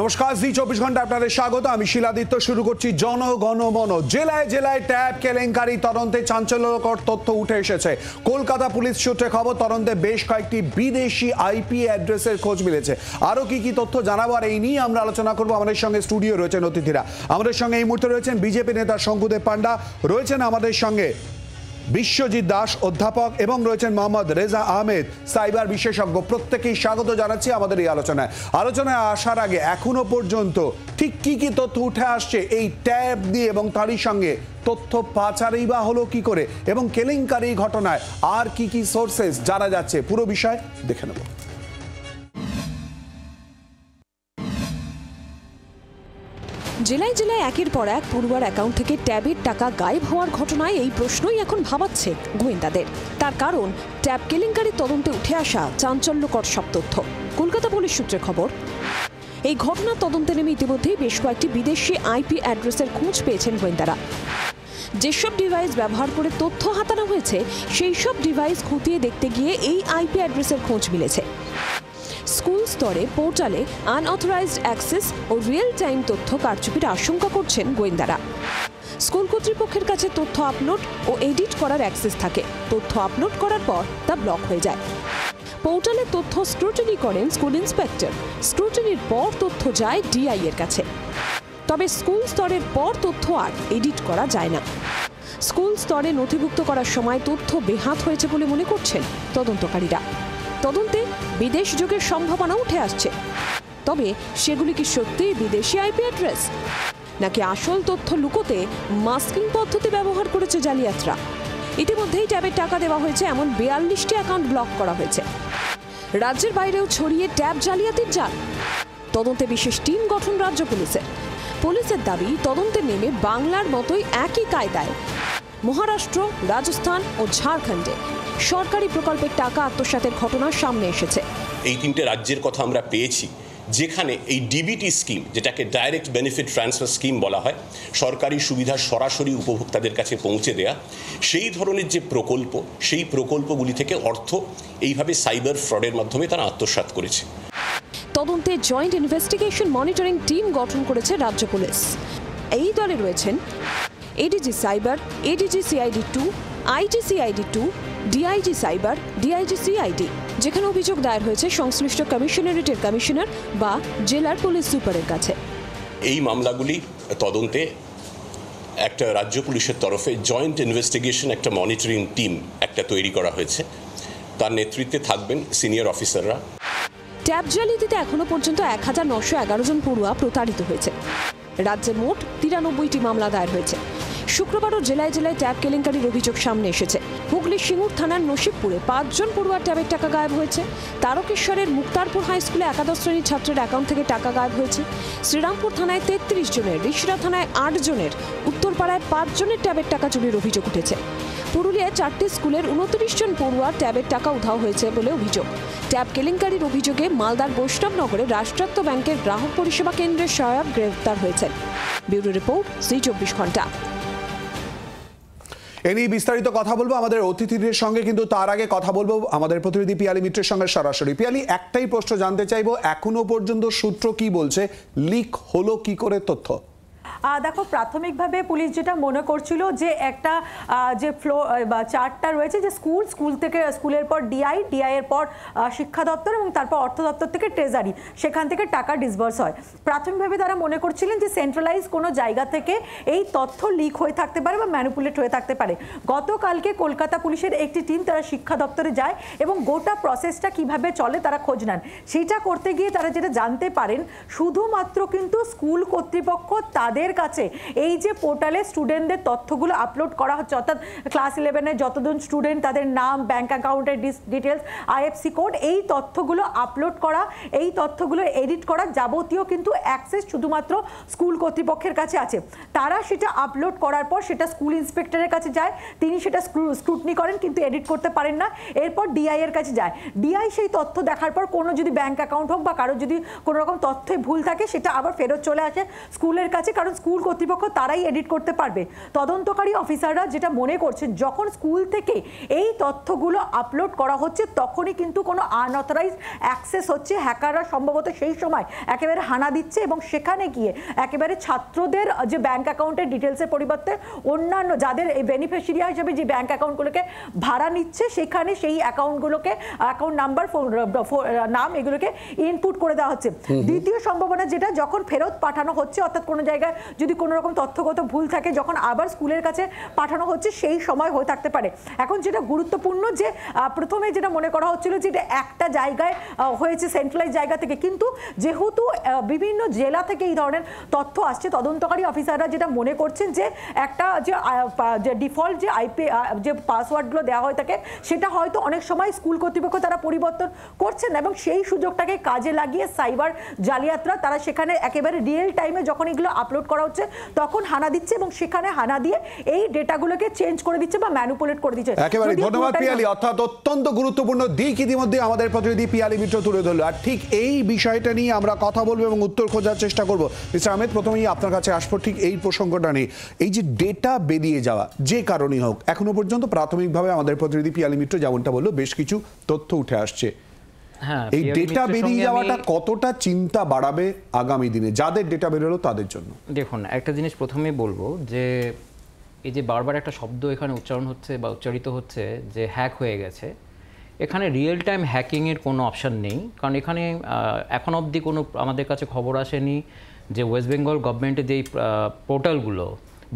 নমস্কার জি চব্বিশ ঘন্টা আপনাদের স্বাগত আমি শিলাদিত্য শুরু করছি জনগণমন জেলায় জেলায় ট্যাব কেলেঙ্কারি তদন্তে চাঞ্চল্যকর তথ্য উঠে এসেছে কলকাতা পুলিশ সূত্রে খবর তদন্তে বেশ কয়েকটি বিদেশি আইপি অ্যাড্রেসের খোঁজ মিলেছে আরও কি কি তথ্য জানাবো আর এই নিয়ে আমরা আলোচনা করব আমাদের সঙ্গে স্টুডিও রয়েছেন অতিথিরা আমাদের সঙ্গে এই মুহূর্তে রয়েছেন বিজেপি নেতা শঙ্কুদেব পাণ্ডা রয়েছেন আমাদের সঙ্গে বিশ্বজিৎ দাস অধ্যাপক এবং রয়েছেন মোহাম্মদ রেজা আহমেদ সাইবার বিশেষজ্ঞ প্রত্যেকেই স্বাগত জানাচ্ছি আমাদের এই আলোচনায় আলোচনায় আসার আগে এখনো পর্যন্ত ঠিক কি কি তথ্য উঠে আসছে এই ট্যাব দিয়ে এবং তারই সঙ্গে তথ্য পাচারই বা হলো কি করে এবং কেলেঙ্কারি ঘটনায় আর কি কি সোর্সেস জানা যাচ্ছে পুরো বিষয় দেখে নেব জেলায় জেলায় একের পর এক পড়ুয়ার অ্যাকাউন্ট থেকে ট্যাবের টাকা গায়েব হওয়ার ঘটনায় এই প্রশ্নই এখন ভাবাচ্ছে গোয়েন্দাদের তার কারণ ট্যাব কেলেঙ্কারির তদন্তে উঠে আসা চাঞ্চল্যকর সব তথ্য কলকাতা পুলিশ সূত্রে খবর এই ঘটনার তদন্তে নেমে ইতিমধ্যেই বেশ কয়েকটি বিদেশি আইপি অ্যাড্রেসের খোঁজ পেয়েছেন গোয়েন্দারা যেসব ডিভাইস ব্যবহার করে তথ্য হাতানো হয়েছে সেই সব ডিভাইস খুঁটিয়ে দেখতে গিয়ে এই আইপি অ্যাড্রেসের খোঁজ মিলেছে স্কুল স্তরে পোর্টালে আনঅথরাইজড অ্যাক্সেস ও রিয়েল টাইম তথ্য কারচুপির আশঙ্কা করছেন গোয়েন্দারা স্কুল কর্তৃপক্ষের কাছে তথ্য আপলোড ও এডিট করার অ্যাক্সেস থাকে তথ্য আপলোড করার পর তা ব্লক হয়ে যায় পোর্টালে তথ্য স্ক্রুটিনি করেন স্কুল ইন্সপেক্টর স্ক্রুটিনির পর তথ্য যায় ডিআই এর কাছে তবে স্কুল স্তরের পর তথ্য আর এডিট করা যায় না স্কুল স্তরে নথিভুক্ত করার সময় তথ্য বেহাত হয়েছে বলে মনে করছেন তদন্তকারীরা তদন্তে বিদেশ যোগের সম্ভাবনা উঠে আসছে তবে সেগুলি কি সত্যিই বিদেশি আইপি অ্যাড্রেস নাকি আসল তথ্য লুকোতে মাস্কিং পদ্ধতি ব্যবহার করেছে জালিয়াতরা ইতিমধ্যেই ট্যাবের টাকা দেওয়া হয়েছে এমন বিয়াল্লিশটি অ্যাকাউন্ট ব্লক করা হয়েছে রাজ্যের বাইরেও ছড়িয়ে ট্যাব জালিয়াতির জাল তদন্তে বিশেষ টিম গঠন রাজ্য পুলিশের পুলিশের দাবি তদন্তে নেমে বাংলার মতোই একই কায়দায় মহারাষ্ট্র রাজস্থান ও ঝাড়খণ্ডে সরকারি প্রকল্পের টাকা আত্মসাতের ঘটনা সামনে এসেছে এই তিনটে রাজ্যের কথা আমরা পেয়েছি যেখানে এই ডিবিটি স্কিম যেটাকে ডাইরেক্ট বেনিফিট ট্রান্সফার স্কিম বলা হয় সরকারি সুবিধা সরাসরি উপভোক্তাদের কাছে পৌঁছে দেয়া সেই ধরনের যে প্রকল্প সেই প্রকল্পগুলি থেকে অর্থ এইভাবে সাইবার ফ্রডের মাধ্যমে তারা আত্মসাত করেছে তদন্তে জয়েন্ট ইনভেস্টিগেশন মনিটরিং টিম গঠন করেছে রাজ্য পুলিশ এই দলে রয়েছেন ADG cyber ADG CID to IG CID to DIG cyber DIG CID যেখানে অভিযোগ দায়ের হয়েছে সংশ্লিষ্ট কমিশনারেটের কমিশনার বা জেলার পুলিশ সুপারের কাছে এই মামলাগুলি তদন্তে একটা রাজ্য পুলিশের তরফে জয়েন্ট ইনভেস্টিগেশন একটা মনিটরিং টিম একটা তৈরি করা হয়েছে তার নেতৃত্বে থাকবেন সিনিয়র অফিসাররা ট্যাব জালিয়াতিতে এখনো পর্যন্ত এক হাজার নশো এগারো জন পড়ুয়া প্রতারিত হয়েছে রাজ্যে মোট তিরানব্বইটি মামলা দায়ের হয়েছে শুক্রবারও জেলায় জেলায় ট্যাব কেলেঙ্কারির অভিযোগ সামনে এসেছে হুগলি সিঙ্গুর থানার নসিবপুরে পাঁচজন পড়ুয়ার ট্যাবের টাকা গায়েব হয়েছে তারকেশ্বরের মুক্তারপুর হাই স্কুলে একাদশ শ্রেণীর ছাত্রের অ্যাকাউন্ট থেকে টাকা গায়েব হয়েছে শ্রীরামপুর থানায় তেত্রিশ জনের ঋষিরা থানায় আট জনের উত্তরপাড়ায় পাঁচজনের ট্যাবের টাকা চুরির অভিযোগ উঠেছে পুরুলিয়ায় চারটি স্কুলের উনত্রিশ জন পড়ুয়ার ট্যাবের টাকা উধাও হয়েছে বলে অভিযোগ ট্যাব কেলেঙ্কারির অভিযোগে মালদার বৈষ্ণবনগরে রাষ্ট্রায়ত্ত ব্যাংকের গ্রাহক পরিষেবা কেন্দ্রের সহায়ক গ্রেফতার হয়েছেন ব্যুরো রিপোর্ট জি চব্বিশ ঘন্টা এ নিয়ে বিস্তারিত কথা বলবো আমাদের অতিথিদের সঙ্গে কিন্তু তার আগে কথা বলবো আমাদের প্রতিনিধি পিয়ালি মিত্রের সঙ্গে সরাসরি পিয়ালি একটাই প্রশ্ন জানতে চাইবো এখনো পর্যন্ত সূত্র কি বলছে লিক হলো কি করে তথ্য দেখো প্রাথমিকভাবে পুলিশ যেটা মনে করছিল যে একটা যে ফ্লো বা চার্টটা রয়েছে যে স্কুল স্কুল থেকে স্কুলের পর ডিআই ডিআই এর পর শিক্ষা দপ্তর এবং তারপর অর্থ দপ্তর থেকে ট্রেজারি সেখান থেকে টাকা ডিসবার্স হয় প্রাথমিকভাবে তারা মনে করছিলেন যে সেন্ট্রালাইজ কোনো জায়গা থেকে এই তথ্য লিক হয়ে থাকতে পারে বা ম্যানুপুলেট হয়ে থাকতে পারে গতকালকে কলকাতা পুলিশের একটি টিম তারা শিক্ষা দপ্তরে যায় এবং গোটা প্রসেসটা কিভাবে চলে তারা খোঁজ নেন সেটা করতে গিয়ে তারা যেটা জানতে পারেন শুধুমাত্র কিন্তু স্কুল কর্তৃপক্ষ তাদের তাদের কাছে এই যে পোর্টালে স্টুডেন্টদের তথ্যগুলো আপলোড করা হচ্ছে অর্থাৎ ক্লাস ইলেভেনের যতজন স্টুডেন্ট তাদের নাম ব্যাঙ্ক অ্যাকাউন্টের ডিটেলস আইএফসি কোড এই তথ্যগুলো আপলোড করা এই তথ্যগুলো এডিট করা যাবতীয় কিন্তু অ্যাক্সেস শুধুমাত্র স্কুল কর্তৃপক্ষের কাছে আছে তারা সেটা আপলোড করার পর সেটা স্কুল ইন্সপেক্টরের কাছে যায় তিনি সেটা স্ক্রুটনি করেন কিন্তু এডিট করতে পারেন না এরপর ডিআই এর কাছে যায় ডিআই সেই তথ্য দেখার পর কোনো যদি ব্যাঙ্ক অ্যাকাউন্ট হোক বা কারোর যদি কোনো রকম তথ্যে ভুল থাকে সেটা আবার ফেরত চলে আসে স্কুলের কাছে কারণ স্কুল কর্তৃপক্ষ তারাই এডিট করতে পারবে তদন্তকারী অফিসাররা যেটা মনে করছেন যখন স্কুল থেকে এই তথ্যগুলো আপলোড করা হচ্ছে তখনই কিন্তু কোনো আনঅথরাইজ অ্যাক্সেস হচ্ছে হ্যাকাররা সম্ভবত সেই সময় একেবারে হানা দিচ্ছে এবং সেখানে গিয়ে একেবারে ছাত্রদের যে ব্যাংক অ্যাকাউন্টের ডিটেলসের পরিবর্তে অন্যান্য যাদের বেনিফিশিয়ারি হিসেবে যে ব্যাংক অ্যাকাউন্টগুলোকে ভাড়া নিচ্ছে সেখানে সেই অ্যাকাউন্টগুলোকে অ্যাকাউন্ট নাম্বার নাম এগুলোকে ইনপুট করে দেওয়া হচ্ছে দ্বিতীয় সম্ভাবনা যেটা যখন ফেরত পাঠানো হচ্ছে অর্থাৎ কোনো জায়গায় যদি কোনো রকম তথ্যগত ভুল থাকে যখন আবার স্কুলের কাছে পাঠানো হচ্ছে সেই সময় হয়ে থাকতে পারে এখন যেটা গুরুত্বপূর্ণ যে প্রথমে যেটা মনে করা হচ্ছিল যে এটা একটা জায়গায় হয়েছে সেন্ট্রালাইজ জায়গা থেকে কিন্তু যেহেতু বিভিন্ন জেলা থেকে এই ধরনের তথ্য আসছে তদন্তকারী অফিসাররা যেটা মনে করছেন যে একটা যে ডিফল্ট যে আইপি যে পাসওয়ার্ডগুলো দেওয়া হয়ে থাকে সেটা হয়তো অনেক সময় স্কুল কর্তৃপক্ষ তারা পরিবর্তন করছেন এবং সেই সুযোগটাকে কাজে লাগিয়ে সাইবার জালিয়াতরা তারা সেখানে একেবারে রিয়েল টাইমে যখন এগুলো আপলোড করা করা হচ্ছে তখন হানা দিচ্ছে এবং সেখানে হানা দিয়ে এই ডেটাগুলোকে চেঞ্জ করে দিচ্ছে বা ম্যানুপুলেট করে দিচ্ছে একেবারে ধন্যবাদ পিয়ালি অর্থাৎ অত্যন্ত গুরুত্বপূর্ণ দিক ইতিমধ্যে আমাদের প্রতিনিধি পিয়ালি মিত্র তুলে ধরলো আর ঠিক এই বিষয়টা নিয়ে আমরা কথা বলবো এবং উত্তর খোঁজার চেষ্টা করব মিস্টার আহমেদ প্রথমেই আপনার কাছে আসবো ঠিক এই প্রসঙ্গটা নিয়ে এই যে ডেটা বেরিয়ে যাওয়া যে কারণেই হোক এখনো পর্যন্ত প্রাথমিকভাবে আমাদের প্রতিনিধি পিয়ালি মিত্র যেমনটা বললো বেশ কিছু তথ্য উঠে আসছে হ্যাঁ, এই ডেটা বেরিয়ে যাওয়াটা কতটা চিন্তা বাড়াবে আগামী দিনে যাদের ডেটা বেরোলো তাদের জন্য দেখুন একটা জিনিস প্রথমে বলবো যে এই যে বারবার একটা শব্দ এখানে উচ্চারণ হচ্ছে বা উচ্চারিত হচ্ছে যে হ্যাক হয়ে গেছে এখানে রিয়েল টাইম হ্যাকিংয়ের কোনো অপশান নেই কারণ এখানে এখন অবধি কোনো আমাদের কাছে খবর আসেনি যে ওয়েস্ট বেঙ্গল গভর্নমেন্টের যেই পোর্টালগুলো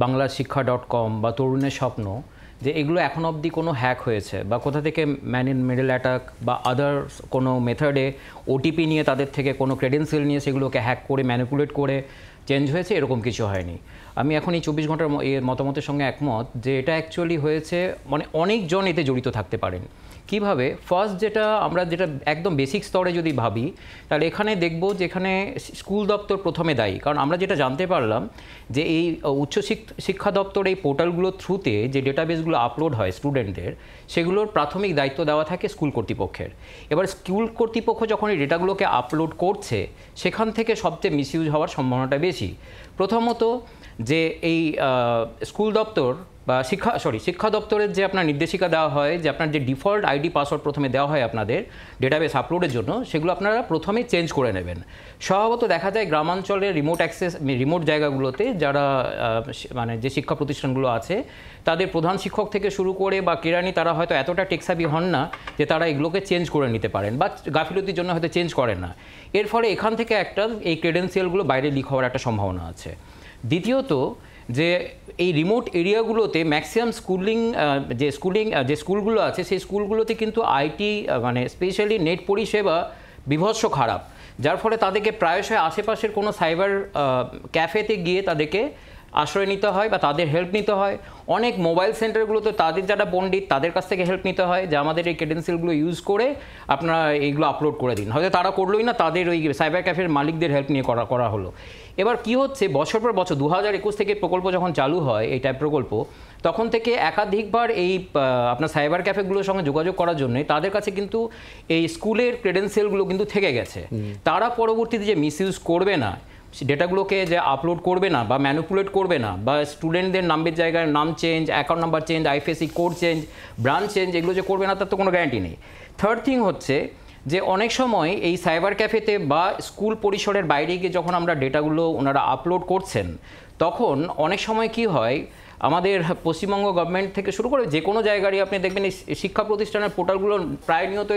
বাংলা শিক্ষা ডট কম বা তরুণের স্বপ্ন যে এগুলো এখন অবধি কোনো হ্যাক হয়েছে বা কোথা থেকে ম্যান ইন মিডল অ্যাটাক বা আদার কোনো মেথডে ওটিপি নিয়ে তাদের থেকে কোনো ক্রেডেন্সিয়াল নিয়ে সেগুলোকে হ্যাক করে ম্যানিপুলেট করে চেঞ্জ হয়েছে এরকম কিছু হয়নি আমি এখন এই চব্বিশ ঘন্টার মতামতের সঙ্গে একমত যে এটা অ্যাকচুয়ালি হয়েছে মানে অনেকজন এতে জড়িত থাকতে পারেন কিভাবে ফার্স্ট যেটা আমরা যেটা একদম বেসিক স্তরে যদি ভাবি তাহলে এখানে দেখব যেখানে স্কুল দপ্তর প্রথমে দায়ী কারণ আমরা যেটা জানতে পারলাম যে এই উচ্চ শিক্ষা দপ্তর এই পোর্টালগুলোর থ্রুতে যে ডেটাবেসগুলো আপলোড হয় স্টুডেন্টদের সেগুলোর প্রাথমিক দায়িত্ব দেওয়া থাকে স্কুল কর্তৃপক্ষের এবার স্কুল কর্তৃপক্ষ যখন এই ডেটাগুলোকে আপলোড করছে সেখান থেকে সবচেয়ে মিসইউজ হওয়ার সম্ভাবনাটা বেশি প্রথমত যে এই স্কুল দপ্তর বা শিক্ষা সরি শিক্ষা দপ্তরের যে আপনার নির্দেশিকা দেওয়া হয় যে আপনার যে ডিফল্ট আইডি পাসওয়ার্ড প্রথমে দেওয়া হয় আপনাদের ডেটাবেস আপলোডের জন্য সেগুলো আপনারা প্রথমে চেঞ্জ করে নেবেন স্বভাবত দেখা যায় গ্রামাঞ্চলের রিমোট অ্যাক্সেস রিমোট জায়গাগুলোতে যারা মানে যে শিক্ষা প্রতিষ্ঠানগুলো আছে তাদের প্রধান শিক্ষক থেকে শুরু করে বা কেরানি তারা হয়তো এতটা টেক্সাবি হন না যে তারা এগুলোকে চেঞ্জ করে নিতে পারেন বা গাফিলতির জন্য হয়তো চেঞ্জ করেন না এর ফলে এখান থেকে একটা এই ক্রেডেন্সিয়ালগুলো বাইরে লিক হওয়ার একটা সম্ভাবনা আছে দ্বিতীয়ত যে এই রিমোট এরিয়াগুলোতে ম্যাক্সিমাম স্কুলিং যে স্কুলিং যে স্কুলগুলো আছে সেই স্কুলগুলোতে কিন্তু আইটি মানে স্পেশালি নেট পরিষেবা বিভৎস খারাপ যার ফলে তাদেরকে প্রায়শই আশেপাশের কোনো সাইবার ক্যাফেতে গিয়ে তাদেরকে আশ্রয় নিতে হয় বা তাদের হেল্প নিতে হয় অনেক মোবাইল সেন্টারগুলোতে তাদের যারা পণ্ডিত তাদের কাছ থেকে হেল্প নিতে হয় যে আমাদের এই ক্রেডেন্সিয়ালগুলো ইউজ করে আপনারা এইগুলো আপলোড করে দিন হয়তো তারা করলোই না তাদের ওই সাইবার ক্যাফের মালিকদের হেল্প নিয়ে করা করা হলো এবার কি হচ্ছে বছর পর বছর দু হাজার একুশ থেকে প্রকল্প যখন চালু হয় এই টাইপ প্রকল্প তখন থেকে একাধিকবার এই আপনার সাইবার ক্যাফেগুলোর সঙ্গে যোগাযোগ করার জন্য তাদের কাছে কিন্তু এই স্কুলের ক্রেডেন্সিয়ালগুলো কিন্তু থেকে গেছে তারা পরবর্তীতে যে মিস করবে না ডেটাগুলোকে যে আপলোড করবে না বা ম্যানুপুলেট করবে না বা স্টুডেন্টদের নামের জায়গায় নাম change account number change IFSC code change branch change এগুলো যে করবে না তার তো কোনো গ্যারান্টি নেই থার্ড থিং হচ্ছে যে অনেক সময় এই সাইবার ক্যাফেতে বা স্কুল পরিসরের বাইরে গিয়ে যখন আমরা ডেটাগুলো ওনারা আপলোড করছেন তখন অনেক সময় কি হয় আমাদের পশ্চিমবঙ্গ গভর্নমেন্ট থেকে শুরু করে যে কোনো জায়গারই আপনি দেখবেন এই শিক্ষা প্রতিষ্ঠানের পোর্টালগুলো প্রায় নিয়ত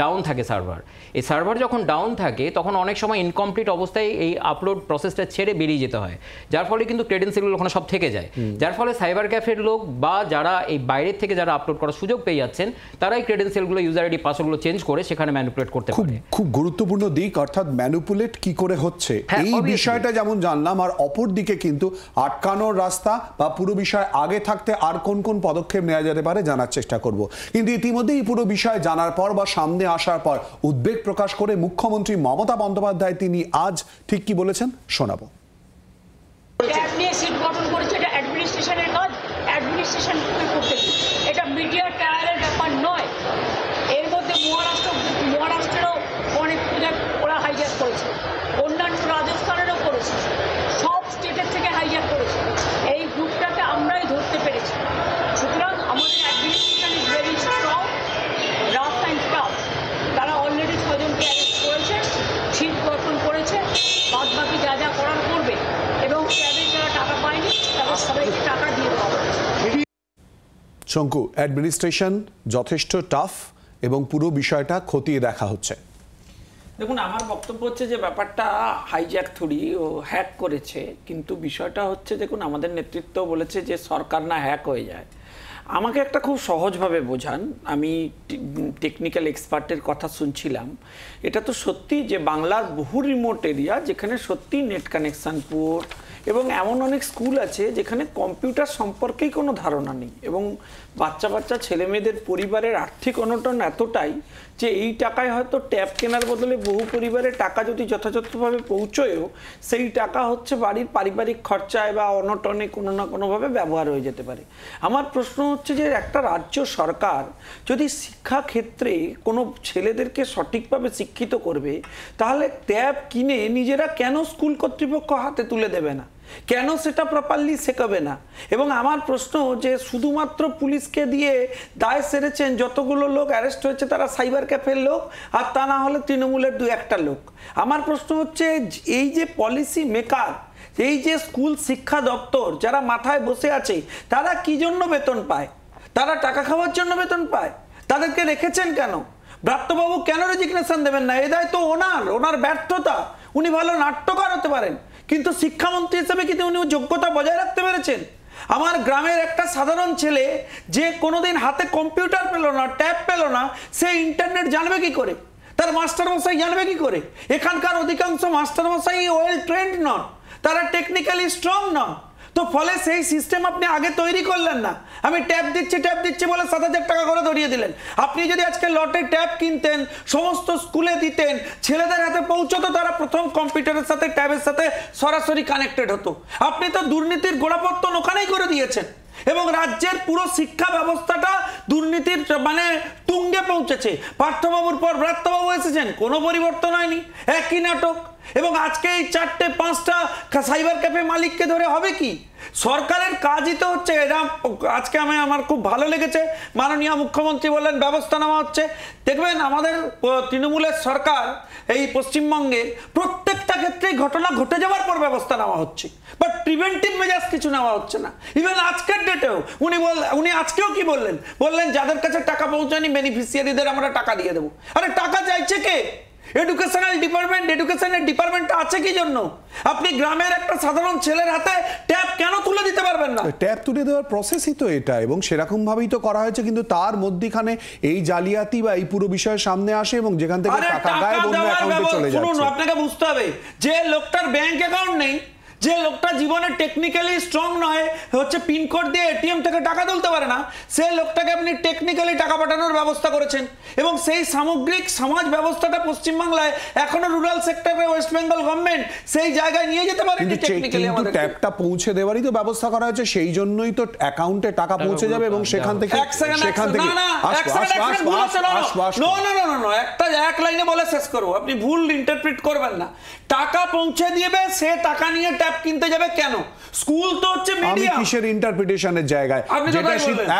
ডাউন থাকে সার্ভার এই সার্ভার যখন ডাউন থাকে তখন অনেক সময় ইনকমপ্লিট অবস্থায় এই আপলোড প্রসেসটা ছেড়ে বেরিয়ে যেতে হয় যার ফলে কিন্তু ক্রেডেন্সিগুলো ওখানে সব থেকে যায় যার ফলে সাইবার ক্যাফের লোক বা যারা এই বাইরের থেকে যারা আপলোড করার সুযোগ পেয়ে যাচ্ছেন তারাই ক্রেডেন্সিয়ালগুলো ইউজার আইডি পাসওয়ার্ডগুলো চেঞ্জ করে সেখানে ম্যানুপুলেট করতে পারে খুব গুরুত্বপূর্ণ দিক অর্থাৎ ম্যানুপুলেট কি করে হচ্ছে হ্যাঁ, এই বিষয়টা যেমন জানলাম আর অপর দিকে কিন্তু আটকানোর রাস্তা বা পুরো বিষয় আগে থাকতে আর কোন কোন পদক্ষেপ নেওয়া যেতে পারে জানার চেষ্টা করব কিন্তু ইতিমধ্যে এই পুরো বিষয় জানার পর বা সামনে আসার পর উদ্বেগ প্রকাশ করে মুখ্যমন্ত্রী মমতা বন্দ্যোপাধ্যায় তিনি আজ ঠিক কি বলেছেন শোনাবো এটা মিডিয়া টায়ারের ব্যাপার নয় শঙ্কু অ্যাডমিনিস্ট্রেশন যথেষ্ট টাফ এবং পুরো বিষয়টা খতিয়ে দেখা হচ্ছে দেখুন আমার বক্তব্য হচ্ছে যে ব্যাপারটা হাইজ্যাক থুরি ও হ্যাক করেছে কিন্তু বিষয়টা হচ্ছে দেখুন আমাদের নেতৃত্ব বলেছে যে সরকার না হ্যাক হয়ে যায় আমাকে একটা খুব সহজভাবে বোঝান আমি টেকনিক্যাল এক্সপার্টের কথা শুনছিলাম এটা তো সত্যি যে বাংলার বহু রিমোট এরিয়া যেখানে সত্যি নেট কানেকশান পুয়ার এবং এমন অনেক স্কুল আছে যেখানে কম্পিউটার সম্পর্কেই কোনো ধারণা নেই এবং বাচ্চা বাচ্চা ছেলে মেয়েদের পরিবারের আর্থিক অনটন এতটাই যে এই টাকায় হয়তো ট্যাব কেনার বদলে বহু পরিবারে টাকা যদি যথাযথভাবে পৌঁছয়ও সেই টাকা হচ্ছে বাড়ির পারিবারিক খরচায় বা অনটনে কোনো না কোনোভাবে ব্যবহার হয়ে যেতে পারে আমার প্রশ্ন হচ্ছে যে একটা রাজ্য সরকার যদি শিক্ষা ক্ষেত্রে কোনো ছেলেদেরকে সঠিকভাবে শিক্ষিত করবে তাহলে ট্যাপ কিনে নিজেরা কেন স্কুল কর্তৃপক্ষ হাতে তুলে দেবে না কেন সেটা প্রপারলি শেখাবে না এবং আমার প্রশ্ন যে শুধুমাত্র পুলিশকে দিয়ে দায় সেরেছেন যতগুলো লোক অ্যারেস্ট হয়েছে তারা সাইবার ক্যাফের লোক আর তা না হলে তৃণমূলের দু একটা লোক আমার প্রশ্ন হচ্ছে এই যে পলিসি মেকার এই যে স্কুল শিক্ষা দপ্তর যারা মাথায় বসে আছে তারা কি জন্য বেতন পায় তারা টাকা খাওয়ার জন্য বেতন পায় তাদেরকে রেখেছেন কেন ব্রাত্যবাবু কেন রেজিগনেশন দেবেন না এ দায় তো ওনার ওনার ব্যর্থতা উনি ভালো নাট্যকার হতে পারেন কিন্তু শিক্ষামন্ত্রী হিসেবে কিন্তু উনি যোগ্যতা বজায় রাখতে পেরেছেন আমার গ্রামের একটা সাধারণ ছেলে যে কোনোদিন হাতে কম্পিউটার পেলো না ট্যাব পেলো না সে ইন্টারনেট জানবে কি করে তার মাস্টারমশাই জানবে কি করে এখানকার অধিকাংশ মাস্টারমশাই ওয়েল ট্রেন্ড নন তারা টেকনিক্যালি স্ট্রং নন তো ফলে সেই সিস্টেম আপনি আগে তৈরি করলেন না আমি ট্যাব দিচ্ছি ট্যাপ দিচ্ছি বলে সাত হাজার টাকা করে ধরিয়ে দিলেন আপনি যদি আজকে লটে ট্যাব কিনতেন সমস্ত স্কুলে দিতেন ছেলেদের হাতে পৌঁছতো তারা প্রথম কম্পিউটারের সাথে ট্যাবের সাথে সরাসরি কানেক্টেড হতো আপনি তো দুর্নীতির গোড়াপত্তন ওখানেই করে দিয়েছেন এবং রাজ্যের পুরো শিক্ষা ব্যবস্থাটা দুর্নীতির মানে তুঙ্গে পৌঁছেছে পার্থবাবুর পর ব্রাত্যবাবু এসেছেন কোনো পরিবর্তন হয়নি একই নাটক এবং আজকে এই চারটে পাঁচটা সাইবার ক্যাফে মালিককে ধরে হবে কি সরকারের কাজই তো হচ্ছে এরা আজকে আমি আমার খুব ভালো লেগেছে মাননীয় মুখ্যমন্ত্রী বললেন ব্যবস্থা নেওয়া হচ্ছে দেখবেন আমাদের তৃণমূলের সরকার এই পশ্চিমবঙ্গে প্রত্যেকটা ক্ষেত্রেই ঘটনা ঘটে যাওয়ার পর ব্যবস্থা নেওয়া হচ্ছে বাট প্রিভেন্টিভ মেজাজ কিছু নেওয়া হচ্ছে না ইভেন আজকের ডেটেও উনি বল উনি আজকেও কি বললেন বললেন যাদের কাছে টাকা পৌঁছায়নি বেনিফিশিয়ারিদের আমরা টাকা দিয়ে দেবো আরে টাকা চাইছে কে এডুকেশনাল ডিপার্টমেন্ট এডুকেশনের ডিপার্টমেন্টটা আছে কি জন্য আপনি গ্রামের একটা সাধারণ ছেলের হাতে ট্যাপ কেন তুলে দিতে পারবেন না ট্যাব তুলে দেওয়ার প্রসেসই তো এটা এবং সেরকম ভাবেই তো করা হয়েছে কিন্তু তার মধ্যখানে এই জালিয়াতি বা এই পুরো বিষয় সামনে আসে এবং যেখান থেকে টাকা গায়েব অন্য অ্যাকাউন্টে চলে যায় শুনুন আপনাকে বুঝতে হবে যে লোকটার ব্যাংক অ্যাকাউন্ট নেই যে লোকটা জীবনে টেকনিক্যালি স্ট্রং নয় হচ্ছে পিনকোড দিয়ে এটিএম থেকে টাকা তুলতে পারে না সে লোকটাকে আপনি টেকনিক্যালি টাকা পাঠানোর ব্যবস্থা করেছেন এবং সেই সামগ্রিক সমাজ ব্যবস্থাটা পশ্চিমবাংলায় এখনো রুরাল সেক্টরে ওয়েস্ট বেঙ্গল গভর্নমেন্ট সেই জায়গায় নিয়ে যেতে পারে ট্যাপটা পৌঁছে দেওয়ারই তো ব্যবস্থা করা হয়েছে সেই জন্যই তো অ্যাকাউন্টে টাকা পৌঁছে যাবে এবং সেখান থেকে সেখান থেকে একটা এক লাইনে বলে শেষ করবো আপনি ভুল ইন্টারপ্রিট করবেন না টাকা পৌঁছে দিয়ে সে টাকা নিয়ে ট্যাপ কিনতে যাবে কেন স্কুল তো হচ্ছে মিডিয়া আমি কিসের ইন্টারপ্রিটেশনের জায়গায় যেটা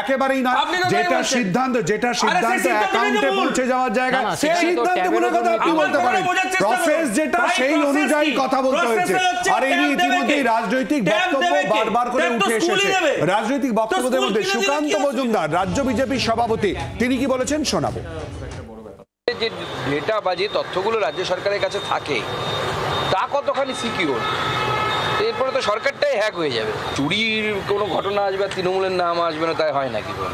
একেবারেই না যেটা সিদ্ধান্ত যেটা সিদ্ধান্ত অ্যাকাউন্টে পৌঁছে যাওয়ার জায়গা সেই কথা আপনি বলতে পারেন প্রসেস যেটা সেই অনুযায়ী কথা বলতে হয়েছে আর এই নিয়ে ইতিমধ্যেই রাজনৈতিক বক্তব্য বারবার করে উঠে এসেছে রাজনৈতিক বক্তব্যদের মধ্যে সুকান্ত মজুমদার রাজ্য বিজেপির সভাপতি তিনি কি বলেছেন শোনাবো যে ডেটা বা যে তথ্যগুলো রাজ্য সরকারের কাছে থাকে তা কতখানি সিকিউর পরে তো সরকারটাই হ্যাক হয়ে যাবে চুরির কোনো ঘটনা আসবে আর তৃণমূলের নাম আসবে না তাই হয় নাকি কোনো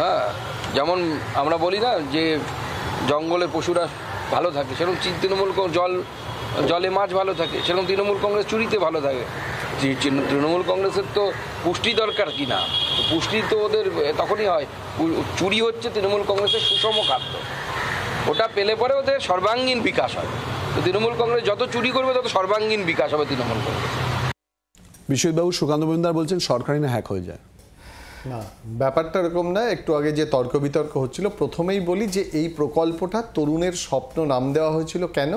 হ্যাঁ যেমন আমরা বলি না যে জঙ্গলে পশুরা ভালো থাকে সেরকম তৃণমূল জল জলে মাছ ভালো থাকে সেরকম তৃণমূল কংগ্রেস চুরিতে ভালো থাকে তৃণমূল কংগ্রেসের তো পুষ্টি দরকার কি না পুষ্টি তো ওদের তখনই হয় চুরি হচ্ছে তৃণমূল কংগ্রেসের সুষম খাদ্য ওটা পেলে পরে ওদের সর্বাঙ্গীন বিকাশ হয় তৃণমূল কংগ্রেস যত চুরি করবে তত সর্বাঙ্গীন বিকাশ হবে তৃণমূল কংগ্রেস বিশ্বজিৎবাবু সুকান্ত মজুমদার বলছেন সরকারি না হ্যাক হয়ে যায় না ব্যাপারটা এরকম না একটু আগে যে তর্ক বিতর্ক হচ্ছিল প্রথমেই বলি যে এই প্রকল্পটা তরুণের স্বপ্ন নাম দেওয়া হয়েছিল কেন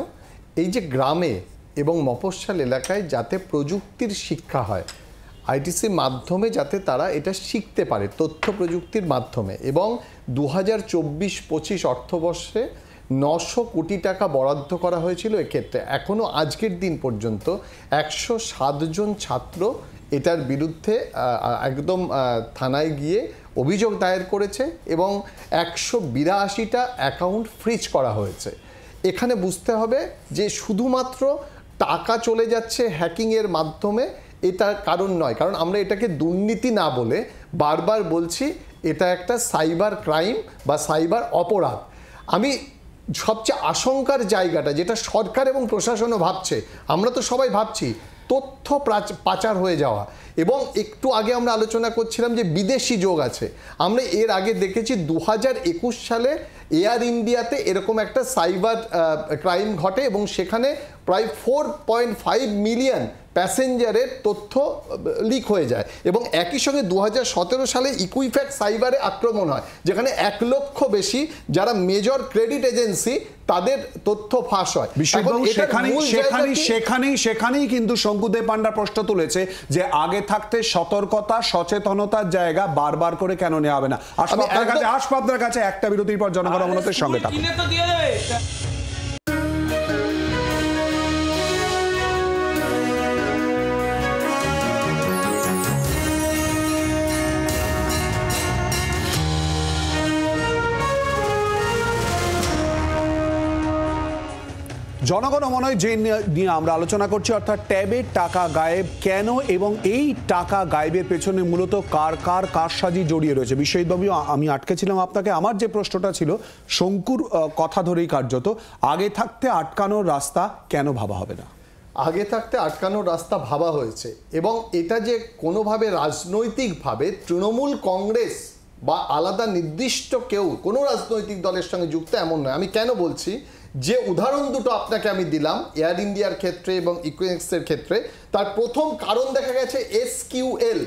এই যে গ্রামে এবং মফস্বাল এলাকায় যাতে প্রযুক্তির শিক্ষা হয় আইটিসি মাধ্যমে যাতে তারা এটা শিখতে পারে তথ্য প্রযুক্তির মাধ্যমে এবং দু হাজার চব্বিশ পঁচিশ অর্থবর্ষে নশো কোটি টাকা বরাদ্দ করা হয়েছিল এক্ষেত্রে এখনও আজকের দিন পর্যন্ত একশো সাতজন ছাত্র এটার বিরুদ্ধে একদম থানায় গিয়ে অভিযোগ দায়ের করেছে এবং একশো বিরাশিটা অ্যাকাউন্ট ফ্রিজ করা হয়েছে এখানে বুঝতে হবে যে শুধুমাত্র টাকা চলে যাচ্ছে হ্যাকিংয়ের মাধ্যমে এটা কারণ নয় কারণ আমরা এটাকে দুর্নীতি না বলে বারবার বলছি এটা একটা সাইবার ক্রাইম বা সাইবার অপরাধ আমি সবচেয়ে আশঙ্কার জায়গাটা যেটা সরকার এবং প্রশাসনও ভাবছে আমরা তো সবাই ভাবছি তথ্য পাচার হয়ে যাওয়া এবং একটু আগে আমরা আলোচনা করছিলাম যে বিদেশি যোগ আছে আমরা এর আগে দেখেছি দু সালে এয়ার ইন্ডিয়াতে এরকম একটা সাইবার ক্রাইম ঘটে এবং সেখানে প্রায় ফোর পয়েন্ট ফাইভ মিলিয়ন প্যাসেঞ্জারের তথ্য লিক হয়ে যায় এবং একই সঙ্গে দু সালে ইকুইফ্যাক্ট সাইবারে আক্রমণ হয় যেখানে এক লক্ষ বেশি যারা মেজর ক্রেডিট এজেন্সি তাদের তথ্য ফাঁস হয় সেখানেই সেখানেই সেখানেই কিন্তু শঙ্কুদেব পান্ডা প্রশ্ন তুলেছে যে আগে থাকতে সতর্কতা সচেতনতার জায়গা বারবার করে কেন নেওয়া হবে না আসলে আপনার কাছে আসপাতার কাছে একটা বিরতির পর জনগণমতের সঙ্গে থাকবে জনগণ মনয় যে নিয়ে আমরা আলোচনা করছি অর্থাৎ ট্যাবের টাকা গায়েব কেন এবং এই টাকা গায়েবের পেছনে মূলত কার কার কারসাজি জড়িয়ে রয়েছে বিশ্বজিৎবাবু আমি আটকেছিলাম আপনাকে আমার যে প্রশ্নটা ছিল শঙ্কুর কথা ধরেই কার্যত আগে থাকতে আটকানোর রাস্তা কেন ভাবা হবে না আগে থাকতে আটকানোর রাস্তা ভাবা হয়েছে এবং এটা যে কোনোভাবে রাজনৈতিকভাবে তৃণমূল কংগ্রেস বা আলাদা নির্দিষ্ট কেউ কোনো রাজনৈতিক দলের সঙ্গে যুক্ত এমন নয় আমি কেন বলছি যে উদাহরণ দুটো আপনাকে আমি দিলাম এয়ার ইন্ডিয়ার ক্ষেত্রে এবং ইকুয়েক্সের ক্ষেত্রে তার প্রথম কারণ দেখা গেছে এস কিউএল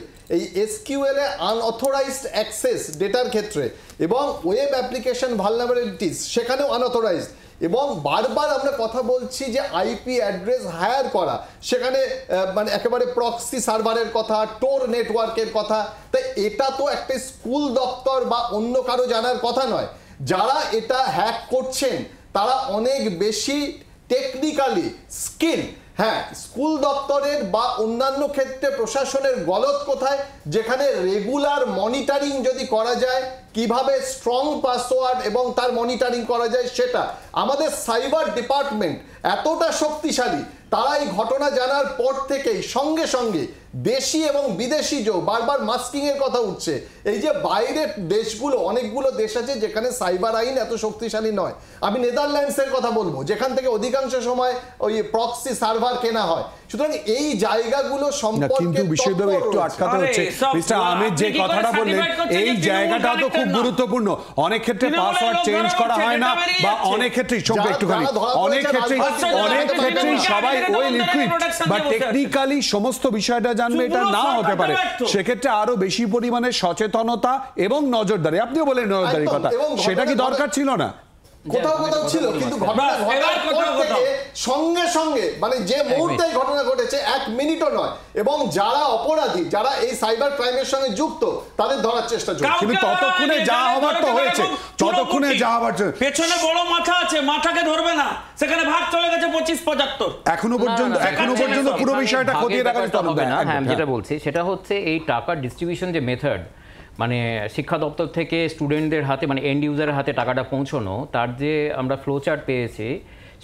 এই কিউএল এ আনঅথরাইজড অ্যাক্সেস ডেটার ক্ষেত্রে এবং ওয়েব অ্যাপ্লিকেশন ভালনাবিলিটিস সেখানেও আনঅথরাইজড এবং বারবার আমরা কথা বলছি যে আইপি অ্যাড্রেস হায়ার করা সেখানে মানে একেবারে প্রক্সি সার্ভারের কথা টোর নেটওয়ার্কের কথা তাই এটা তো একটা স্কুল দপ্তর বা অন্য কারো জানার কথা নয় যারা এটা হ্যাক করছেন তারা অনেক বেশি টেকনিক্যালি স্কিল হ্যাঁ স্কুল দপ্তরের বা অন্যান্য ক্ষেত্রে প্রশাসনের গলত কোথায় যেখানে রেগুলার মনিটারিং যদি করা যায় কিভাবে স্ট্রং পাসওয়ার্ড এবং তার মনিটারিং করা যায় সেটা আমাদের সাইবার ডিপার্টমেন্ট এতটা শক্তিশালী তারা এই ঘটনা জানার পর থেকেই সঙ্গে সঙ্গে দেশি এবং বিদেশি জো বারবার মাস্কিং এর কথা উঠছে এই যে বাইরের দেশগুলো অনেকগুলো দেশ আছে যেখানে সাইবার আইন এত শক্তিশালী নয় আমি নেদারল্যান্ডস এর কথা বলবো যেখান থেকে অধিকাংশ সময় ওই প্রক্সি সার্ভার কেনা হয় সুতরাং এই জায়গাগুলো সম্পর্কে কিন্তু বিষয়ভাবে একটু আটকাতে হচ্ছে মিস্টার আমি যে কথাটা বললেন এই জায়গাটা তো খুব গুরুত্বপূর্ণ অনেক ক্ষেত্রে পাসওয়ার্ড চেঞ্জ করা হয় না বা অনেক ক্ষেত্রে সব একটুখানি অনেক ক্ষেত্রে অনেক ক্ষেত্রে সবাই ওই লিকুইড বা টেকনিক্যালি সমস্ত বিষয়টা একানব্বই আচ্ছা, এটা না হতে পারে সেক্ষেত্রে আরো বেশি পরিমাণে সচেতনতা এবং নজরদারি আপনিও বলেন নজরদারি কথা সেটা কি দরকার ছিল না কোথাও কোথাও ছিল কিন্তু ঘটনা ঘটার পর থেকে সঙ্গে সঙ্গে মানে যে মুহূর্তে ঘটনা ঘটেছে এক মিনিটও নয় এবং যারা অপরাধী যারা এই সাইবার ক্রাইমের সঙ্গে যুক্ত তাদের ধরার চেষ্টা চলছে কিন্তু ততক্ষণে যা হবার তো হয়েছে ততক্ষণে যা হবার পেছনে বড় মাথা আছে মাথাকে ধরবে না সেখানে ভাগ চলে গেছে পঁচিশ পঁচাত্তর এখনো পর্যন্ত এখনো পর্যন্ত পুরো বিষয়টা খতিয়ে দেখা হবে না হ্যাঁ যেটা হ্যাঁ। বলছি সেটা হচ্ছে এই টাকার ডিস্ট্রিবিউশন যে মেথড মানে শিক্ষা দপ্তর থেকে স্টুডেন্টদের হাতে মানে এন্ড ইউজারের হাতে টাকাটা পৌঁছানো তার যে আমরা ফ্লোচার্ট পেয়েছি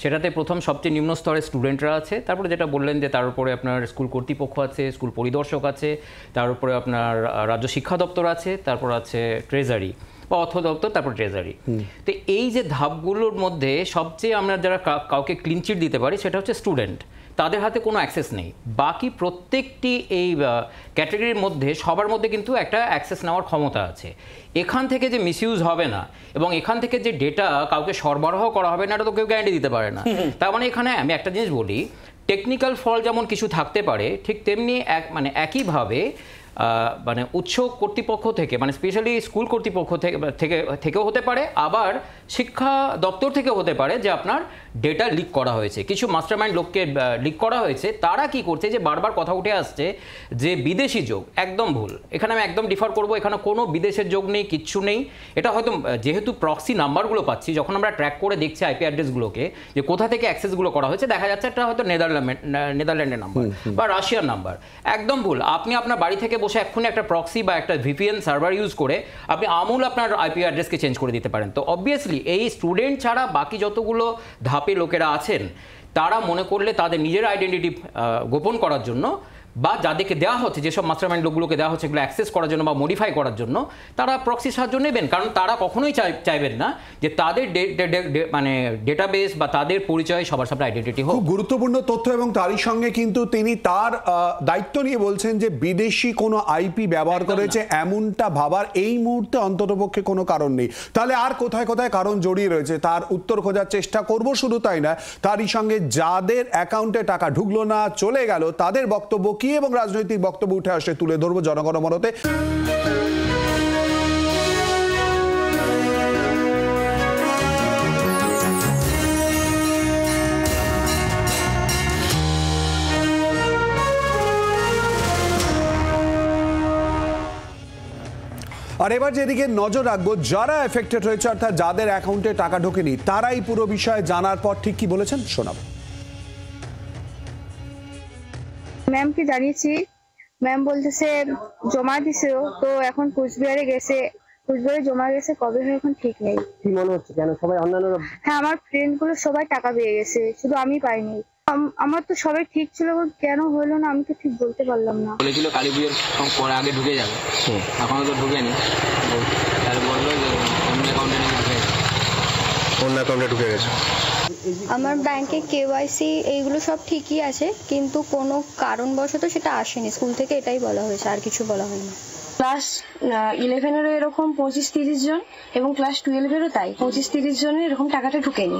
সেটাতে প্রথম সবচেয়ে নিম্ন স্তরের স্টুডেন্টরা আছে তারপরে যেটা বললেন যে তার উপরে আপনার স্কুল কর্তৃপক্ষ আছে স্কুল পরিদর্শক আছে তার উপরে আপনার রাজ্য শিক্ষা দপ্তর আছে তারপর আছে ট্রেজারি বা অর্থ দপ্তর তারপর ট্রেজারি তো এই যে ধাপগুলোর মধ্যে সবচেয়ে আমরা যারা কাউকে ক্লিনচিট দিতে পারি সেটা হচ্ছে স্টুডেন্ট তাদের হাতে কোনো অ্যাক্সেস নেই বাকি প্রত্যেকটি এই ক্যাটাগরির মধ্যে সবার মধ্যে কিন্তু একটা অ্যাক্সেস নেওয়ার ক্ষমতা আছে এখান থেকে যে মিসইউজ হবে না এবং এখান থেকে যে ডেটা কাউকে সরবরাহ করা হবে না এটা তো কেউ গ্যারান্টি দিতে পারে না তার মানে এখানে আমি একটা জিনিস বলি টেকনিক্যাল ফল যেমন কিছু থাকতে পারে ঠিক তেমনি এক মানে একইভাবে মানে উৎস কর্তৃপক্ষ থেকে মানে স্পেশালি স্কুল কর্তৃপক্ষ থেকে থেকেও হতে পারে আবার শিক্ষা দপ্তর থেকে হতে পারে যে আপনার ডেটা লিক করা হয়েছে কিছু মাস্টারমাইন্ড লোককে লিক করা হয়েছে তারা কি করছে যে বারবার কথা উঠে আসছে যে বিদেশি যোগ একদম ভুল এখানে আমি একদম ডিফার করব এখানে কোনো বিদেশের যোগ নেই কিচ্ছু নেই এটা হয়তো যেহেতু প্রক্সি নাম্বারগুলো পাচ্ছি যখন আমরা ট্র্যাক করে দেখছি আইপি অ্যাড্রেসগুলোকে যে কোথা থেকে অ্যাক্সেসগুলো করা হয়েছে দেখা যাচ্ছে এটা হয়তো নেদারল্যান্ড নেদারল্যান্ডের নাম্বার বা রাশিয়ার নাম্বার একদম ভুল আপনি আপনার বাড়ি থেকে বসে এক্ষুনি একটা প্রক্সি বা একটা ভিপিএন সার্ভার ইউজ করে আপনি আমূল আপনার আইপি অ্যাড্রেসকে চেঞ্জ করে দিতে পারেন তো অবভিয়াসলি এই স্টুডেন্ট ছাড়া বাকি যতগুলো ধাপে লোকেরা আছেন তারা মনে করলে তাদের নিজের আইডেন্টিটি গোপন করার জন্য বা যাদেরকে দেওয়া হচ্ছে যেসব মাস্টার মাইন্ড লোকগুলোকে দেওয়া হচ্ছে এগুলো অ্যাক্সেস করার জন্য বা মডিফাই করার জন্য তারা প্রক্সি সাহায্য নেবেন কারণ তারা কখনোই চাইবেন না যে তাদের মানে ডেটাবেস বা তাদের পরিচয় সবার সাথে আইডেন্টিটি হোক গুরুত্বপূর্ণ তথ্য এবং তারই সঙ্গে কিন্তু তিনি তার দায়িত্ব নিয়ে বলছেন যে বিদেশি কোনো আইপি ব্যবহার করেছে এমনটা ভাবার এই মুহূর্তে অন্ততপক্ষে কোনো কারণ নেই তাহলে আর কোথায় কোথায় কারণ জড়িয়ে রয়েছে তার উত্তর খোঁজার চেষ্টা করব শুধু তাই না তারই সঙ্গে যাদের অ্যাকাউন্টে টাকা ঢুকলো না চলে গেল তাদের বক্তব্য কি এবং রাজনৈতিক বক্তব্য উঠে আসে তুলে ধরবো জনগণমনতে আর এবার যেদিকে নজর রাখবো যারা এফেক্টেড হয়েছে অর্থাৎ যাদের অ্যাকাউন্টে টাকা ঢোকেনি তারাই পুরো বিষয়ে জানার পর ঠিক কি বলেছেন শোনাবো ম্যামকে জানিয়েছি ম্যাম বলতেছে জমা দিছে তো এখন কুচবিহারে গেছে কুচবিহারে জমা গেছে কবে হয় এখন ঠিক নেই কি মনে হচ্ছে কেন সবাই অন্যান্য হ্যাঁ আমার ফ্রেন্ড গুলো সবাই টাকা পেয়ে গেছে শুধু আমি পাইনি আমার তো সবাই ঠিক ছিল কেন হলো না আমি তো ঠিক বলতে পারলাম না বলেছিল কালী পুজোর পর আগে ঢুকে যাবে এখনো তো ঢুকেনি তাহলে বললো যে অন্য অ্যাকাউন্টে ঢুকে যাবে অন্য অ্যাকাউন্টে ঢুকে গেছে আমার ব্যাংকে কেওয়াইসি এইগুলো সব ঠিকই আছে কিন্তু কোনো কারণবশত সেটা আসেনি স্কুল থেকে এটাই বলা হয়েছে আর কিছু বলা হয়নি ক্লাস ইলেভেনেরও এরকম পঁচিশ তিরিশ জন এবং ক্লাস টুয়েলভেরও তাই পঁচিশ তিরিশ জনের এরকম টাকাটা ঢুকেনি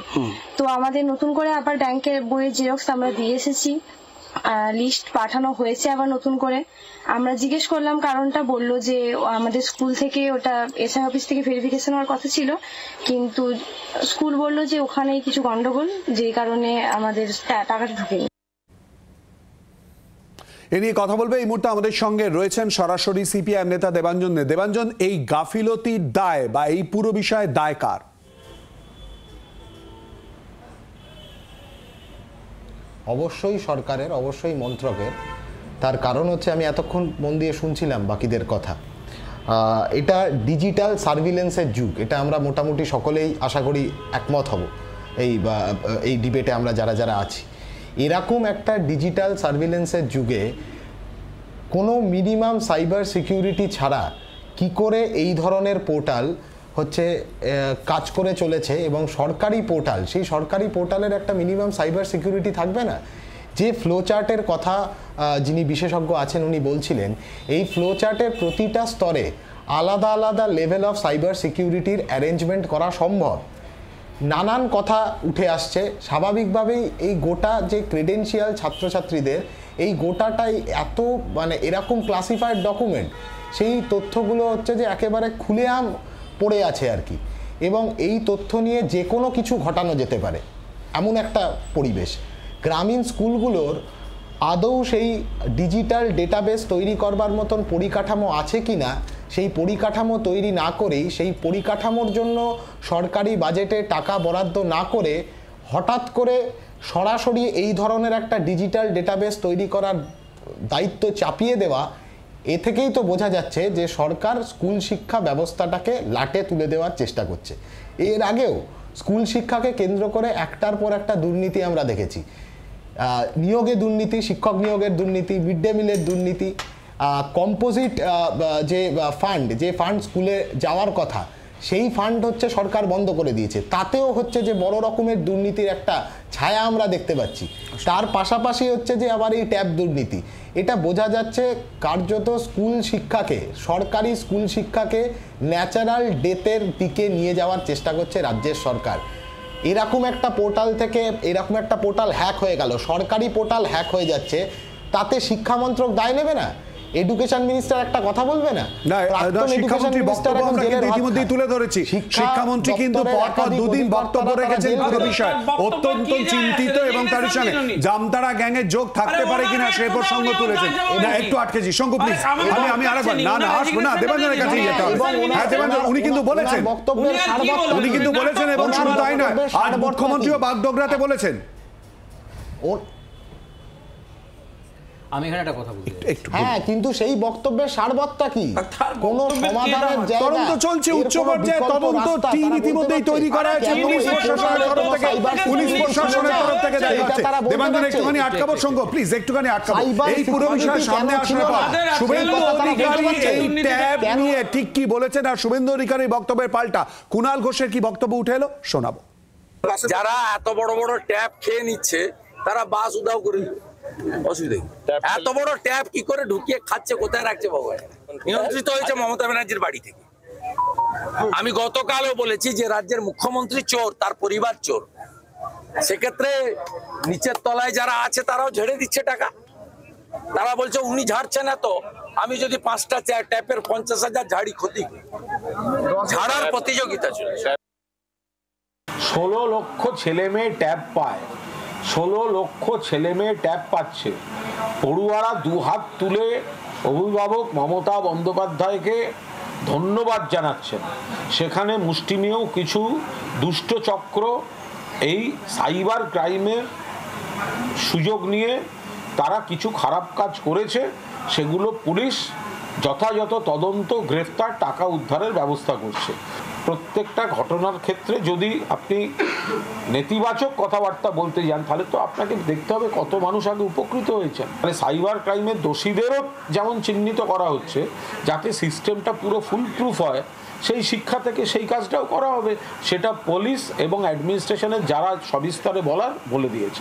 তো আমাদের নতুন করে আবার ব্যাংকের বইয়ের জেরক্স আমরা দিয়ে এসেছি লিস্ট পাঠানো হয়েছে আবার নতুন করে আমরা জিজ্ঞেস করলাম কারণটা বলল যে আমাদের স্কুল থেকে ওটা এসআই অফিস থেকে ভেরিফিকেশন হওয়ার কথা ছিল কিন্তু স্কুল বলল যে ওখানেই কিছু গন্ডগোল যে কারণে আমাদের টাকাটা ঢুকেনি এ নিয়ে কথা বলবে এই মুহূর্তে আমাদের সঙ্গে রয়েছেন সরাসরি সিপিআইএম নেতা দেবাঞ্জন দেবাঞ্জন এই গাফিলতির দায় বা এই পুরো বিষয়ে দায় কার অবশ্যই সরকারের অবশ্যই মন্ত্রকের তার কারণ হচ্ছে আমি এতক্ষণ মন দিয়ে শুনছিলাম বাকিদের কথা এটা ডিজিটাল সার্ভিলেন্সের যুগ এটা আমরা মোটামুটি সকলেই আশা করি একমত হব এই এই ডিবেটে আমরা যারা যারা আছি এরকম একটা ডিজিটাল সার্ভিলেন্সের যুগে কোনো মিনিমাম সাইবার সিকিউরিটি ছাড়া কি করে এই ধরনের পোর্টাল হচ্ছে কাজ করে চলেছে এবং সরকারি পোর্টাল সেই সরকারি পোর্টালের একটা মিনিমাম সাইবার সিকিউরিটি থাকবে না যে ফ্লোচার্টের কথা যিনি বিশেষজ্ঞ আছেন উনি বলছিলেন এই ফ্লোচার্টের প্রতিটা স্তরে আলাদা আলাদা লেভেল অফ সাইবার সিকিউরিটির অ্যারেঞ্জমেন্ট করা সম্ভব নানান কথা উঠে আসছে স্বাভাবিকভাবেই এই গোটা যে ক্রেডেন্সিয়াল ছাত্রছাত্রীদের এই গোটাটাই এত মানে এরকম ক্লাসিফাইড ডকুমেন্ট সেই তথ্যগুলো হচ্ছে যে একেবারে খুলে আম পড়ে আছে আর কি এবং এই তথ্য নিয়ে যে কোনো কিছু ঘটানো যেতে পারে এমন একটা পরিবেশ গ্রামীণ স্কুলগুলোর আদৌ সেই ডিজিটাল ডেটাবেস তৈরি করবার মতন পরিকাঠামো আছে কি না সেই পরিকাঠামো তৈরি না করেই সেই পরিকাঠামোর জন্য সরকারি বাজেটে টাকা বরাদ্দ না করে হঠাৎ করে সরাসরি এই ধরনের একটা ডিজিটাল ডেটাবেস তৈরি করার দায়িত্ব চাপিয়ে দেওয়া এ থেকেই তো বোঝা যাচ্ছে যে সরকার স্কুল শিক্ষা ব্যবস্থাটাকে লাটে তুলে দেওয়ার চেষ্টা করছে এর আগেও স্কুল শিক্ষাকে কেন্দ্র করে একটার পর একটা দুর্নীতি আমরা দেখেছি নিয়োগে দুর্নীতি শিক্ষক নিয়োগের দুর্নীতি মিড ডে মিলের দুর্নীতি কম্পোজিট যে ফান্ড যে ফান্ড স্কুলে যাওয়ার কথা সেই ফান্ড হচ্ছে সরকার বন্ধ করে দিয়েছে তাতেও হচ্ছে যে বড় রকমের দুর্নীতির একটা ছায়া আমরা দেখতে পাচ্ছি তার পাশাপাশি হচ্ছে যে আবার এই ট্যাব দুর্নীতি এটা বোঝা যাচ্ছে কার্যত স্কুল শিক্ষাকে সরকারি স্কুল শিক্ষাকে ন্যাচারাল ডেথের দিকে নিয়ে যাওয়ার চেষ্টা করছে রাজ্যের সরকার এরকম একটা পোর্টাল থেকে এরকম একটা পোর্টাল হ্যাক হয়ে গেল সরকারি পোর্টাল হ্যাক হয়ে যাচ্ছে তাতে শিক্ষামন্ত্রক দায় নেবে না এডুকেশন মিনিস্টার একটা কথা বলবে না ইতিমধ্যেই তুলে ধরেছি শিক্ষামন্ত্রী কিন্তু দুদিন বক্তব্য রেখেছেন পুরো বিষয় অত্যন্ত চিন্তিত এবং তার সামনে জামতারা গ্যাং এর যোগ থাকতে পারে কিনা সে প্রসঙ্গ তুলেছেন না একটু আটকেছি শঙ্কু প্লিজ আমি আমি আরেকবার না না আসবো না দেবাঞ্জনের কাছে হ্যাঁ, যেতে হবে হ্যাঁ, উনি কিন্তু বলেছেন উনি কিন্তু বলেছেন এবং শুধু তাই নয় আর মুখ্যমন্ত্রীও বাগডোগরাতে বলেছেন আমি এখানে একটা কথা হ্যাঁ কিন্তু সেই বক্তব্যের সারবত্তা কি কোন সমাধানের জায়গা তদন্ত চলছে উচ্চ পর্যায়ে তদন্ত টিম ইতিমধ্যেই তৈরি করা হয়েছে পুলিশ প্রশাসনের তরফ থেকে পুলিশ প্রশাসনের তরফ থেকে হচ্ছে একটুখানি আটকাবো সঙ্গ প্লিজ একটুখানি আটকাবো এই পুরো বিষয় সামনে আসলে পর শুভেন্দু অধিকারী এই ট্যাব নিয়ে ঠিক কি বলেছেন আর শুভেন্দু অধিকারী বক্তব্যের পাল্টা কুনাল ঘোষের কি বক্তব্য উঠে এলো শোনাবো যারা এত বড় বড় ট্যাব খেয়ে নিচ্ছে তারা বাস উদাও করে এত বড় ট্যাপ কি করে ঢুকিয়ে খাচ্ছে কোথায় রাখছে নিয়ন্ত্রিত হয়েছে আচ্ছা। মমতা ব্যানার্জির বাড়ি থেকে আমি গতকালও বলেছি যে রাজ্যের মুখ্যমন্ত্রী চোর তার পরিবার চোর সেক্ষেত্রে নিচের তলায় যারা আছে তারাও ঝেড়ে দিচ্ছে টাকা তারা বলছে উনি ঝাড়ছেন এত আমি যদি পাঁচটা ট্যাপের পঞ্চাশ হাজার ঝাড়ি ক্ষতি ঝাড়ার প্রতিযোগিতা চলছে ষোলো লক্ষ ছেলে মেয়ে ট্যাপ পায় ষোলো লক্ষ ছেলে মেয়ে ট্যাপ পাচ্ছে পড়ুয়ারা দুহাত তুলে অভিভাবক মমতা বন্দ্যোপাধ্যায়কে ধন্যবাদ জানাচ্ছেন সেখানে মুষ্টিমেয় কিছু দুষ্ট চক্র এই সাইবার ক্রাইমের সুযোগ নিয়ে তারা কিছু খারাপ কাজ করেছে সেগুলো পুলিশ যথাযথ তদন্ত গ্রেফতার টাকা উদ্ধারের ব্যবস্থা করছে প্রত্যেকটা ঘটনার ক্ষেত্রে যদি আপনি নেতিবাচক কথাবার্তা বলতে যান তাহলে তো আপনাকে দেখতে হবে কত মানুষ আগে উপকৃত হয়েছেন মানে সাইবার ক্রাইমের দোষীদেরও যেমন চিহ্নিত করা হচ্ছে যাতে সিস্টেমটা পুরো ফুল প্রুফ হয় সেই শিক্ষা থেকে সেই কাজটাও করা হবে সেটা পুলিশ এবং অ্যাডমিনিস্ট্রেশনের যারা সবিস্তারে বলার বলে দিয়েছে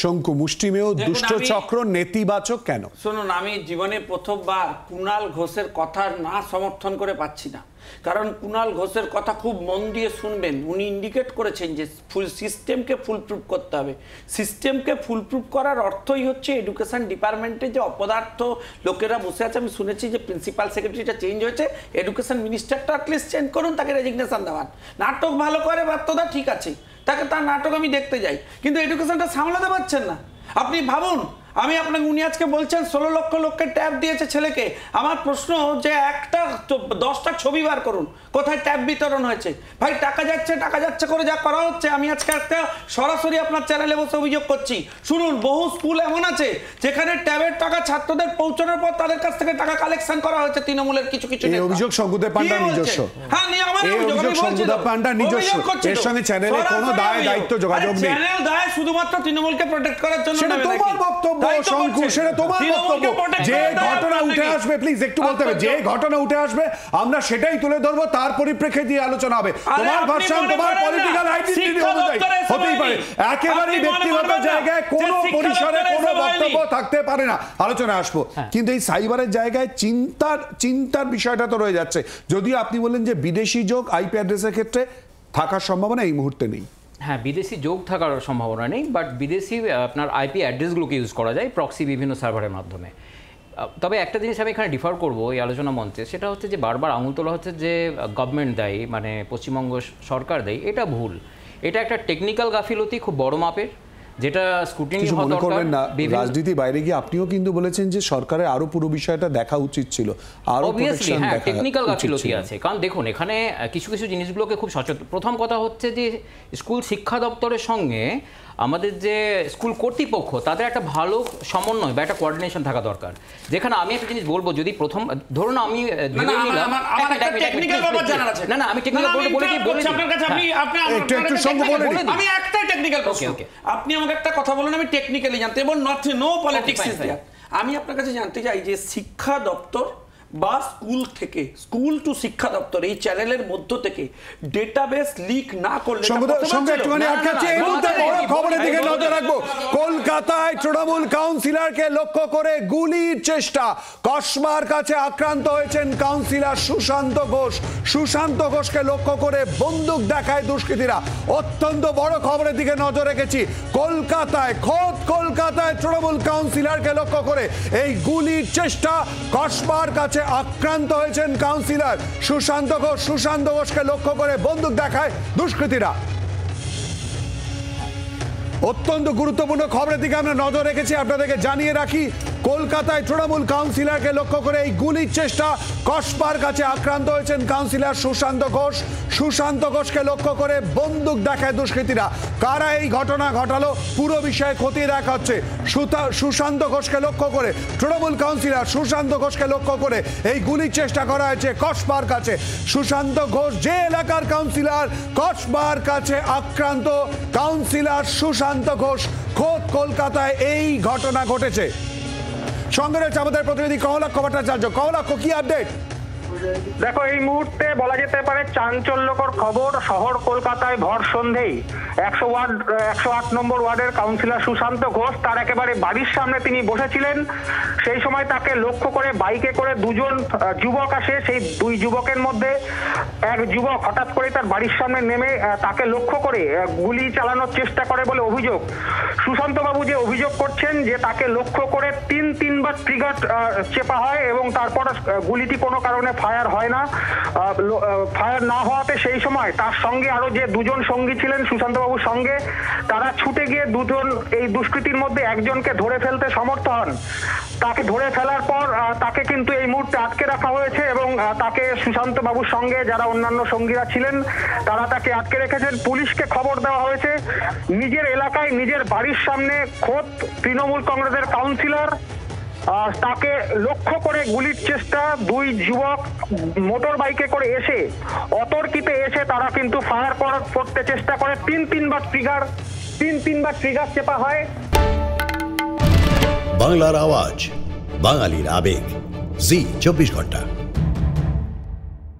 শঙ্কু মুষ্টিমেয় দুষ্ট চক্র নেতিবাচক কেন শুনুন আমি জীবনে প্রথমবার কুণাল ঘোষের কথা না সমর্থন করে পাচ্ছি না কারণ কুণাল ঘোষের কথা খুব মন দিয়ে শুনবেন উনি ইন্ডিকেট করেছেন যে ফুল সিস্টেমকে ফুলপ্রুফ করতে হবে সিস্টেমকে ফুলপ্রুফ করার অর্থই হচ্ছে এডুকেশন ডিপার্টমেন্টে যে অপদার্থ লোকেরা বসে আছে আমি শুনেছি যে প্রিন্সিপাল সেক্রেটারিটা চেঞ্জ হয়েছে এডুকেশন মিনিস্টারটা অ্যাটলিস্ট চেঞ্জ করুন তাকে রেজিগনেশন দেওয়ার নাটক ভালো করে বার্তদা ঠিক আছে তাকে তার নাটক আমি দেখতে যাই কিন্তু এডুকেশনটা সামলাতে পারছেন না আপনি ভাবুন আমি আপনাকে উনি আজকে বলছেন ষোলো লক্ষ লোককে ট্যাব দিয়েছে ছেলেকে আমার প্রশ্ন যে একটা দশটা ছবি বার করুন কোথায় ট্যাব বিতরণ হয়েছে ভাই টাকা যাচ্ছে টাকা যাচ্ছে করে যা করা হচ্ছে আমি আজকে একটা সরাসরি আপনার চ্যানেলে বসে অভিযোগ করছি শুনুন বহু স্কুল এমন আছে যেখানে ট্যাবের টাকা ছাত্রদের পৌঁছানোর পর তাদের কাছ থেকে টাকা কালেকশন করা হয়েছে তৃণমূলের কিছু কিছু অভিযোগ সঙ্গুতে নিজস্ব হ্যাঁ আচ্ছা, আমরা সেটাই তুলে ধরবো তার পরিপ্রেক্ষিতে দিয়ে আলোচনা হবে তোমার ভাষণ তোমার পলিটিক্যাল অনুযায়ী হতেই পারে একেবারে ব্যক্তিগত জায়গায় কোনো পরিসরে কোনো বক্তব্য থাকতে পারে না আলোচনা আসবো হ্যাঁ। কিন্তু এই সাইবারের জায়গায় চিন্তার চিন্তার বিষয়টা তো রয়ে যাচ্ছে যদি আপনি বলেন যে বিদেশি যোগ আইপি অ্যাড্রেসের ক্ষেত্রে থাকার সম্ভাবনা এই মুহূর্তে নেই হ্যাঁ বিদেশি যোগ থাকার সম্ভাবনা নেই বাট বিদেশি আপনার আইপি অ্যাড্রেসগুলোকে ইউজ করা যায় প্রক্সি বিভিন্ন সার্ভারের মাধ্যমে তবে একটা জিনিস আমি এখানে ডিফার করব এই আলোচনা মঞ্চে সেটা হচ্ছে যে বারবার আঙুল তোলা হচ্ছে যে গভর্নমেন্ট দেয় মানে পশ্চিমবঙ্গ সরকার দেয় এটা ভুল এটা একটা টেকনিক্যাল গাফিলতি খুব বড় মাপের যেটা স্কুটিনি মনে করবেন না রাজনীতি বাইরে গিয়ে আপনিও কিন্তু বলেছেন যে সরকারের আরো পুরো বিষয়টা দেখা উচিত ছিল আরো প্রোটেকশন হ্যাঁ, দেখা টেকনিক্যাল গাফিলতি আছে কারণ দেখুন এখানে কিছু কিছু জিনিসগুলোকে খুব সচেতন প্রথম কথা হচ্ছে যে স্কুল শিক্ষা দপ্তরের সঙ্গে আমাদের যে স্কুল কর্তৃপক্ষ তাদের একটা ভালো সমন্বয় বা একটা কোঅর্ডিনেশন থাকা দরকার যেখানে আমি একটা জিনিস বলবো যদি প্রথম ধরুন আমি না না আমি টেকনিক্যাল বলে বলে আপনি একটা টেকনিক্যাল আপনি আমাকে একটা কথা বলেন আমি টেকনিক্যালি জানতে এবং নথ নো পলিটিক্স আমি আপনার কাছে জানতে চাই যে শিক্ষা দপ্তর বা স্কুল থেকে স্কুল টু শিক্ষা দপ্তর এই চ্যানেলের মধ্য থেকে ডেটাবেস লিক না করলে কলকাতায় তৃণমূল কাউন্সিলরকে লক্ষ্য করে গুলির চেষ্টা কসমার কাছে আক্রান্ত হয়েছেন কাউন্সিলর সুশান্ত ঘোষ সুশান্ত ঘোষকে লক্ষ্য করে বন্দুক দেখায় দুষ্কৃতীরা অত্যন্ত বড় খবরের দিকে নজর রেখেছি কলকাতায় খোদ কলকাতায় তৃণমূল কাউন্সিলরকে লক্ষ্য করে এই গুলির চেষ্টা কসমার কাছে আক্রান্ত হয়েছেন কাউন্সিলর সুশান্ত ঘোষ সুশান্ত ঘোষকে লক্ষ্য করে বন্দুক দেখায় দুষ্কৃতীরা অত্যন্ত গুরুত্বপূর্ণ খবরের দিকে আমরা নজর রেখেছি আপনাদেরকে জানিয়ে রাখি কলকাতায় তৃণমূল কাউন্সিলরকে লক্ষ্য করে এই গুলির চেষ্টা কসবার কাছে আক্রান্ত হয়েছেন কাউন্সিলর সুশান্ত ঘোষ সুশান্ত ঘোষকে লক্ষ্য করে বন্দুক দেখায় দুষ্কৃতীরা কারা এই ঘটনা ঘটালো পুরো বিষয়ে খতিয়ে দেখা হচ্ছে সুশান্ত ঘোষকে লক্ষ্য করে তৃণমূল কাউন্সিলর সুশান্ত ঘোষকে লক্ষ্য করে এই গুলির চেষ্টা করা হয়েছে কসবার কাছে সুশান্ত ঘোষ যে এলাকার কাউন্সিলর কসবার কাছে আক্রান্ত কাউন্সিলর সুশান্ত ঘোষ খোদ কলকাতায় এই ঘটনা ঘটেছে সঙ্গে রয়েছে আমাদের প্রতিনিধি কহলা কবাটাচার্য কহলা কি আপডেট দেখো এই মুহূর্তে বলা যেতে পারে চাঞ্চল্যকর খবর শহর কলকাতায় ভর সন্ধেই একশো ওয়ার্ড একশো আট নম্বর ওয়ার্ডের কাউন্সিলর সুশান্ত ঘোষ তার একেবারে বাড়ির সামনে তিনি বসেছিলেন সেই সময় তাকে লক্ষ্য করে বাইকে করে দুজন যুবক আসে সেই দুই যুবকের মধ্যে এক যুবক হঠাৎ করে তার বাড়ির সামনে নেমে তাকে লক্ষ্য করে গুলি চালানোর চেষ্টা করে বলে অভিযোগ সুশান্ত বাবু যে অভিযোগ করছেন যে তাকে লক্ষ্য করে তিন তিনবার ট্রিগার চেপা হয় এবং তারপর গুলিটি কোনো কারণে ফায়ার হয় না ফায়ার না হওয়াতে সেই সময় তার সঙ্গে আরো যে দুজন সঙ্গী ছিলেন সুশান্তবাবুর সঙ্গে তারা ছুটে গিয়ে দুজন এই দুষ্কৃতির মধ্যে একজনকে ধরে ফেলতে সমর্থ হন তাকে ধরে ফেলার পর তাকে কিন্তু এই মুহূর্তে আটকে রাখা হয়েছে এবং তাকে সুশান্ত বাবুর সঙ্গে যারা অন্যান্য সঙ্গীরা ছিলেন তারা তাকে আটকে রেখেছেন পুলিশকে খবর দেওয়া হয়েছে নিজের এলাকায় নিজের বাড়ির সামনে খোদ তৃণমূল কংগ্রেসের কাউন্সিলর তাকে লক্ষ্য করে গুলির চেষ্টা দুই যুবক মোটর বাইকে করে এসে অতর্কিতে এসে তারা কিন্তু ফায়ার করতে চেষ্টা করে তিন তিনবার ট্রিগার তিন তিনবার ট্রিগার চেপা হয় বাংলার আওয়াজ বাঙালির আবেগ জি চব্বিশ ঘন্টা